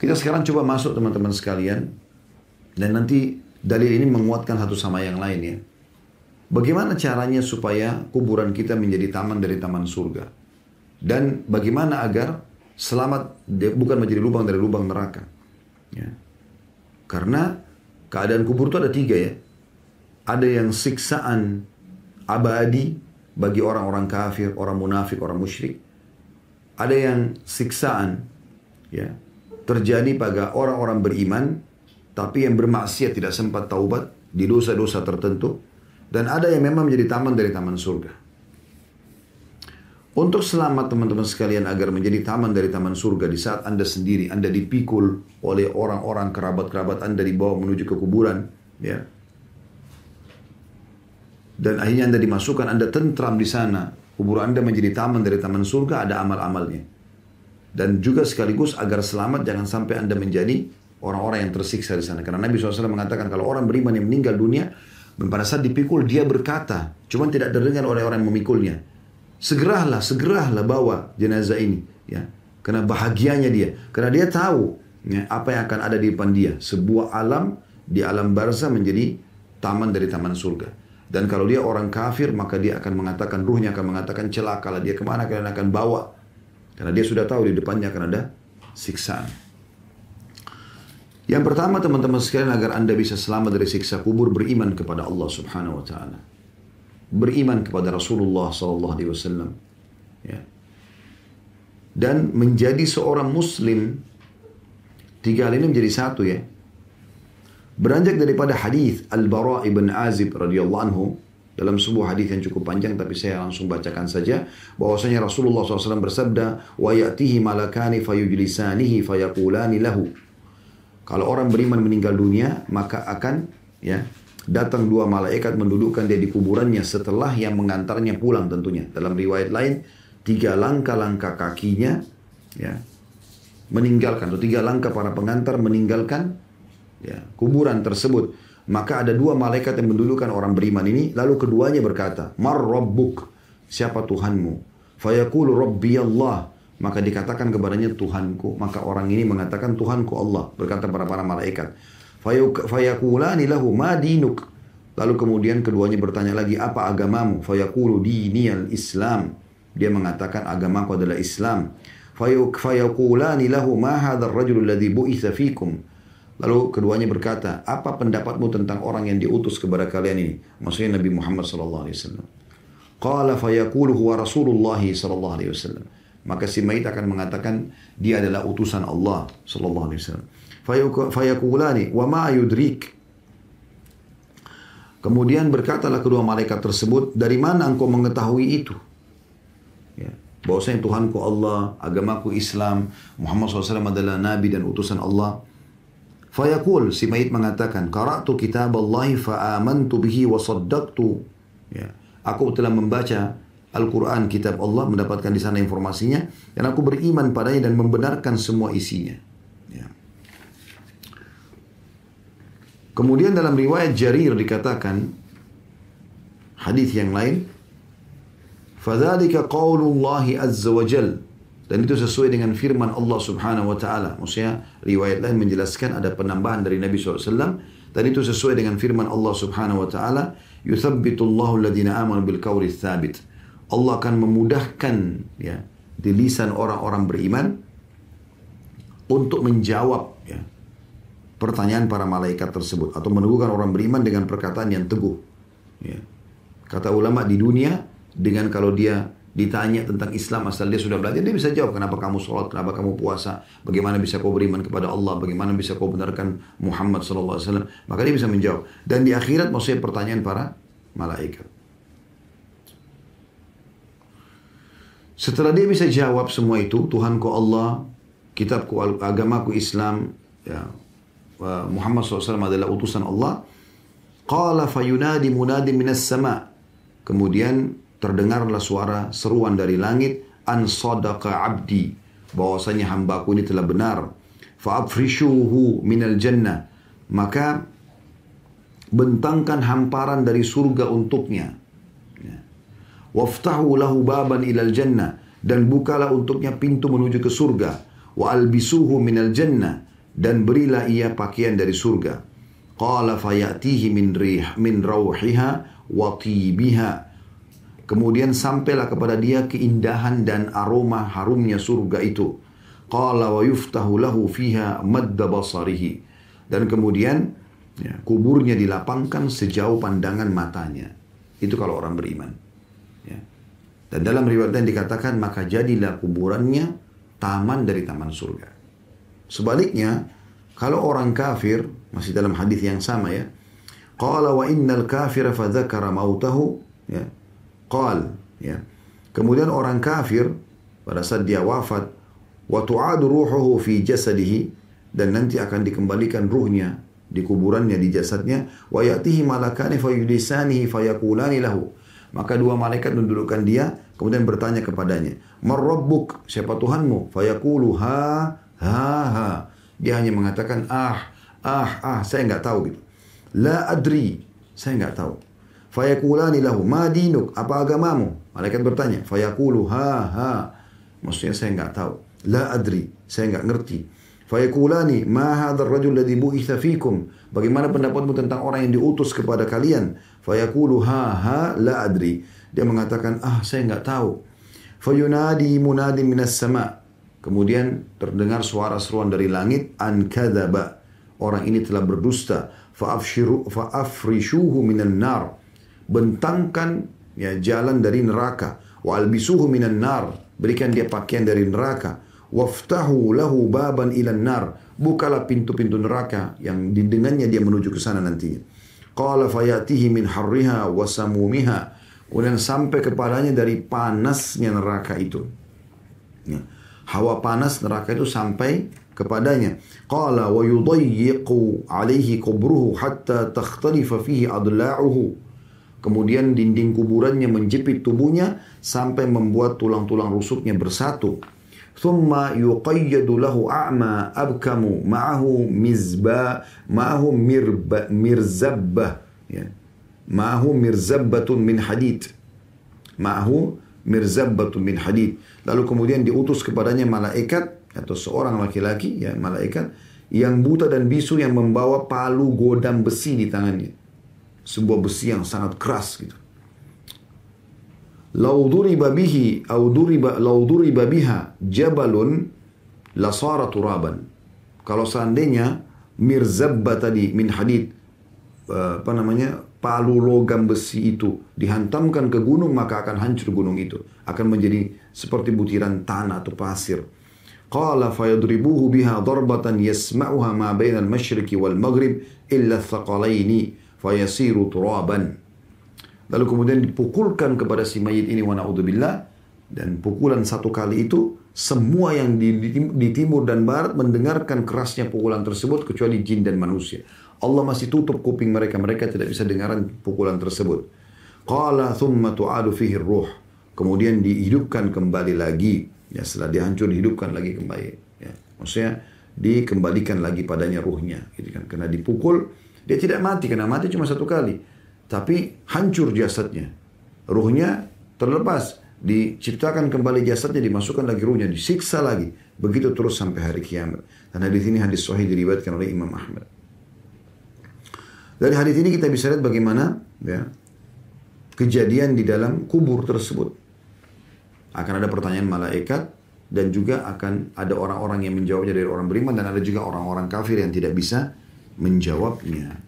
Kita sekarang coba masuk teman-teman sekalian. Dan nanti dalil ini menguatkan satu sama yang lain ya. Bagaimana caranya supaya kuburan kita menjadi taman dari taman surga? Dan bagaimana agar selamat bukan menjadi lubang dari lubang neraka? Ya. Karena keadaan kubur itu ada tiga ya. Ada yang siksaan abadi bagi orang-orang kafir, orang munafik, orang musyrik. Ada yang siksaan ya terjadi pada orang-orang beriman, tapi yang bermaksiat tidak sempat taubat di dosa-dosa tertentu, dan ada yang memang menjadi taman dari taman surga. Untuk selamat teman-teman sekalian agar menjadi taman dari taman surga di saat Anda sendiri, Anda dipikul oleh orang-orang kerabat-kerabat Anda dibawa menuju ke kuburan, ya. Dan akhirnya Anda dimasukkan, Anda tentram di sana. Kubur Anda menjadi taman dari taman surga, ada amal-amalnya dan juga sekaligus agar selamat jangan sampai Anda menjadi orang-orang yang tersiksa di sana. Karena Nabi SAW mengatakan kalau orang beriman yang meninggal dunia, pada saat dipikul dia berkata, cuma tidak terdengar oleh orang yang memikulnya. Segeralah, segeralah bawa jenazah ini. Ya, karena bahagianya dia, karena dia tahu ya, apa yang akan ada di depan dia. Sebuah alam di alam barza menjadi taman dari taman surga. Dan kalau dia orang kafir, maka dia akan mengatakan, ruhnya akan mengatakan, celakalah dia kemana kalian akan bawa karena dia sudah tahu di depannya akan ada siksaan. Yang pertama teman-teman sekalian agar Anda bisa selamat dari siksa kubur beriman kepada Allah Subhanahu wa taala. Beriman kepada Rasulullah sallallahu alaihi wasallam. Ya. Dan menjadi seorang muslim tiga hal ini menjadi satu ya. Beranjak daripada hadis Al-Bara' ibn Azib radhiyallahu anhu dalam sebuah hadis yang cukup panjang tapi saya langsung bacakan saja bahwasanya Rasulullah SAW bersabda wa ya'tihi malakani fayujlisanihi fayaqulani lahu kalau orang beriman meninggal dunia maka akan ya datang dua malaikat mendudukkan dia di kuburannya setelah yang mengantarnya pulang tentunya dalam riwayat lain tiga langkah-langkah kakinya ya meninggalkan atau tiga langkah para pengantar meninggalkan ya kuburan tersebut maka ada dua malaikat yang mendulukan orang beriman ini. Lalu keduanya berkata, Mar Rabbuk, siapa Tuhanmu? Fayaqulu Rabbi Allah. Maka dikatakan kepadanya Tuhanku. Maka orang ini mengatakan Tuhanku Allah. Berkata para para malaikat. Fayakulani lahu Madinuk. Lalu kemudian keduanya bertanya lagi, apa agamamu? Fayaqulu diniyal Islam. Dia mengatakan agamaku adalah Islam. Fayakulani lahu ma hadar rajulul ladhi bu'itha fikum. Lalu keduanya berkata, apa pendapatmu tentang orang yang diutus kepada kalian ini? Maksudnya Nabi Muhammad sallallahu alaihi wasallam. Qala fayaqulu huwa Rasulullah sallallahu alaihi wasallam. Maka si mayit akan mengatakan dia adalah utusan Allah sallallahu alaihi wasallam. Fayaqulani wa ma yudrik. Kemudian berkatalah kedua malaikat tersebut, dari mana engkau mengetahui itu? Ya. Bahwasanya Tuhanku Allah, agamaku Islam, Muhammad SAW adalah Nabi dan utusan Allah. Fayaqul si mayit mengatakan, "Qara'tu fa amantu bihi wa saddaqtu." Ya. Aku telah membaca Al-Quran kitab Allah mendapatkan di sana informasinya dan aku beriman padanya dan membenarkan semua isinya. Ya. Kemudian dalam riwayat Jarir dikatakan hadis yang lain, "Fadzalika qaulullah azza wa jalla" Dan itu sesuai dengan firman Allah subhanahu wa ta'ala. Maksudnya riwayat lain menjelaskan ada penambahan dari Nabi SAW. Dan itu sesuai dengan firman Allah subhanahu wa ta'ala. Yuthabbitullahu alladhina amanu bil qawli thabit. Allah akan memudahkan ya di lisan orang-orang beriman untuk menjawab ya, pertanyaan para malaikat tersebut atau meneguhkan orang beriman dengan perkataan yang teguh. Ya. Kata ulama di dunia dengan kalau dia ditanya tentang Islam asal dia sudah belajar dia bisa jawab kenapa kamu sholat kenapa kamu puasa bagaimana bisa kau beriman kepada Allah bagaimana bisa kau benarkan Muhammad saw maka dia bisa menjawab dan di akhirat maksudnya pertanyaan para malaikat setelah dia bisa jawab semua itu Tuhanku Allah kitabku agamaku Islam ya, Muhammad saw adalah utusan Allah qala fayunadi munadi minas sama kemudian terdengarlah suara seruan dari langit an sadaqa abdi bahwasanya hambaku ini telah benar fa'afrishuhu minal jannah maka bentangkan hamparan dari surga untuknya ya. waftahu lahu baban ilal jannah dan bukalah untuknya pintu menuju ke surga wa albisuhu minal jannah dan berilah ia pakaian dari surga qala fayatihi min rih min rawhiha wa tibiha Kemudian sampailah kepada dia keindahan dan aroma harumnya surga itu. Qala wa yuftahu lahu fiha madda basarihi. Dan kemudian ya, kuburnya dilapangkan sejauh pandangan matanya. Itu kalau orang beriman. Ya. Dan dalam riwayat lain dikatakan maka jadilah kuburannya taman dari taman surga. Sebaliknya, kalau orang kafir, masih dalam hadis yang sama ya. Qala wa innal kafira fadzakara mautahu ya Qal ya. Kemudian orang kafir pada saat dia wafat wa tu'ad ruhuhu fi jasadihi dan nanti akan dikembalikan ruhnya di kuburannya di jasadnya wa ya'tihi malakani fayudisanihi fayaqulani lahu maka dua malaikat mendudukkan dia kemudian bertanya kepadanya marabbuk siapa Tuhanmu fayaqulu ha ha ha dia hanya mengatakan ah ah ah saya nggak tahu gitu la adri saya nggak tahu Fayakulani lahu, ma dinuk, apa agamamu? Malaikat bertanya, fayakulu ha ha. Maksudnya saya enggak tahu. La adri, saya enggak ngerti. Fayakulani, ma hadar rajul ladhi bu'itha fikum. Bagaimana pendapatmu tentang orang yang diutus kepada kalian? Fayakulu ha ha la adri. Dia mengatakan, ah saya enggak tahu. Fayunadi munadi minas sama. Kemudian terdengar suara seruan dari langit, an kadaba. Orang ini telah berdusta. Fa'afrishuhu minan nar bentangkan ya jalan dari neraka wa albisuhu minan nar berikan dia pakaian dari neraka waftahu lahu baban ilan nar bukalah pintu-pintu neraka yang didengannya dia menuju ke sana nantinya qala fayatihi min harriha wa samumiha kemudian sampai kepadanya dari panasnya neraka itu ya. hawa panas neraka itu sampai kepadanya qala wa yudayyiqu alaihi kubruhu hatta takhtalifa fihi adla'uhu Kemudian dinding kuburannya menjepit tubuhnya sampai membuat tulang-tulang rusuknya bersatu. ثم يقيد له أعمى أبكم معه مزبا معه مرب مرزبة معه مرزبة من حديد معه مرزبة من حديد lalu kemudian diutus kepadanya malaikat atau seorang laki-laki ya malaikat yang buta dan bisu yang membawa palu godam besi di tangannya sebuah besi yang sangat keras gitu. Lauduri babihi, auduri, ba, lauduri babiha, jabalun lasara turaban. Kalau seandainya mirzabba tadi min hadid eh, apa namanya palu logam besi itu dihantamkan ke gunung maka akan hancur gunung itu akan menjadi seperti butiran tanah atau pasir. Qala fayadribuhu biha darbatan yasma'uha ma bainal masyriqi wal maghrib illa thaqalaini fayasiru turaban. Lalu kemudian dipukulkan kepada si mayit ini wa naudzubillah dan pukulan satu kali itu semua yang di, di, di timur dan barat mendengarkan kerasnya pukulan tersebut kecuali jin dan manusia. Allah masih tutup kuping mereka, mereka tidak bisa dengaran pukulan tersebut. Qala thumma tu'adu fihi ruh. Kemudian dihidupkan kembali lagi. Ya, setelah dihancur dihidupkan lagi kembali. Ya, maksudnya dikembalikan lagi padanya ruhnya. Gitu kan. Karena dipukul dia tidak mati, karena mati cuma satu kali. Tapi hancur jasadnya. Ruhnya terlepas. Diciptakan kembali jasadnya, dimasukkan lagi ruhnya, disiksa lagi. Begitu terus sampai hari kiamat. Dan di ini hadis sahih diriwayatkan oleh Imam Ahmad. Dari hadis ini kita bisa lihat bagaimana ya, kejadian di dalam kubur tersebut. Akan ada pertanyaan malaikat dan juga akan ada orang-orang yang menjawabnya dari orang beriman dan ada juga orang-orang kafir yang tidak bisa menjawabnya